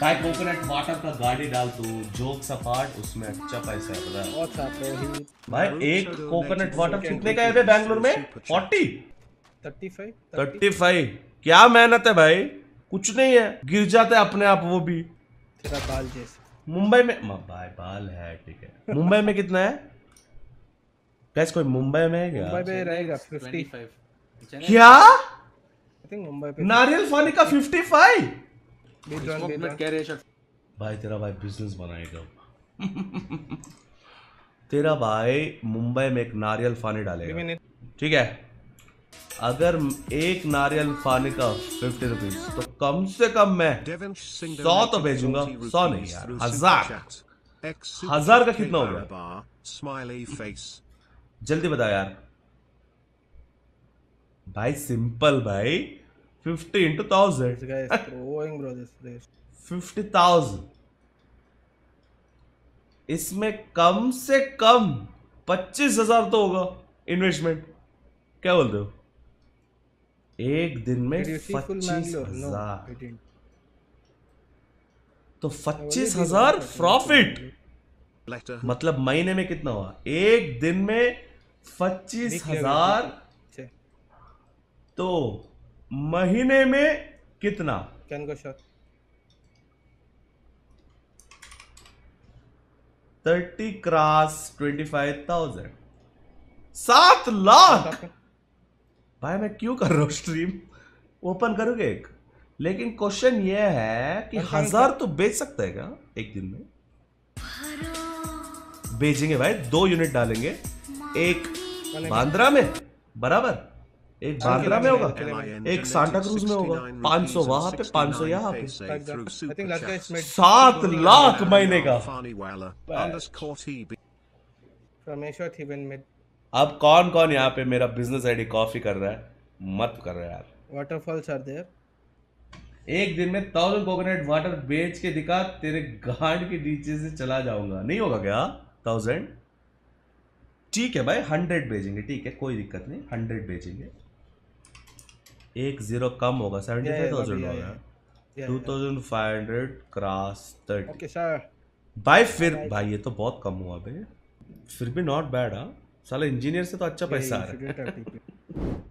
भाई coconut water का गाड़ी डाल तो जोक सपाट उसमें अच्छा पैसा है पता है भाई एक कोकोनट वाटर कितने का है बैंगलोर में 40 35 35 क्या मेहनत है भाई कुछ नहीं है गिर जाते अपने आप वो भी तेरा बाल जैसे मुंबई में भाई बाल है ठीक है मुंबई में कितना है कैसे कोई मुंबई में है क्या मुंबई में रहेगा 55 क्या आई थिंक मुंबई पे नारियल पानी का 55 भाई तेरा भाई बिजनेस बनाएगा तेरा भाई मुंबई में एक नारियल फानी डालेगा ठीक है अगर एक नारियल फानी का फिफ्टी रुपीज तो कम से कम मैं सौ तो भेजूंगा सौ नहीं यार हजार हजार का कितना हो गया जल्दी बताओ यार भाई सिंपल भाई 50 into 1000. This guy is throwing, bro. This place. 50,000. इसमें कम से कम पच्चीस हजार तो होगा इन्वेस्टमेंट क्या बोलते हो एक दिन में पच्चीस हजार no, तो पच्चीस हजार प्रॉफिट uh, मतलब महीने में कितना हुआ एक दिन में पच्चीस हजार अच्छा। तो महीने में कितना can go thirty cross twenty five thousand सात लाख भाई मैं क्यों कर रहा हूं स्ट्रीम ओपन करोगे एक लेकिन क्वेश्चन ये है कि हजार तो बेच सकता है क्या एक दिन में बेचेंगे भाई दो यूनिट डालेंगे एक बांद्रा में बराबर एक बांद्रा में होगा एक सांता क्रूज में होगा पाँच सौ वहां पे पाँच सौ यहाँ पे सात लाख महीने का अब कौन कौन यहाँ पे मेरा बिजनेस आईडी कॉफी कर रहा है मत कर रहा है यार वाटरफॉल्स आर देयर एक दिन में थाउजेंड कोकोनट वाटर बेच के दिखा तेरे गांड के नीचे से चला जाऊंगा नहीं होगा क्या थाउजेंड ठीक है भाई हंड्रेड भेजेंगे ठीक है कोई दिक्कत नहीं हंड्रेड भेजेंगे एक जीरो कम होगा सेवेंटी फाइव थाउजेंड होगा two thousand five hundred cross thirty भाई फिर भाई ये तो बहुत कम हुआ भाई फिर भी नॉट बैड हाँ साला इंजीनियर से तो अच्छा पैसा आ रहा है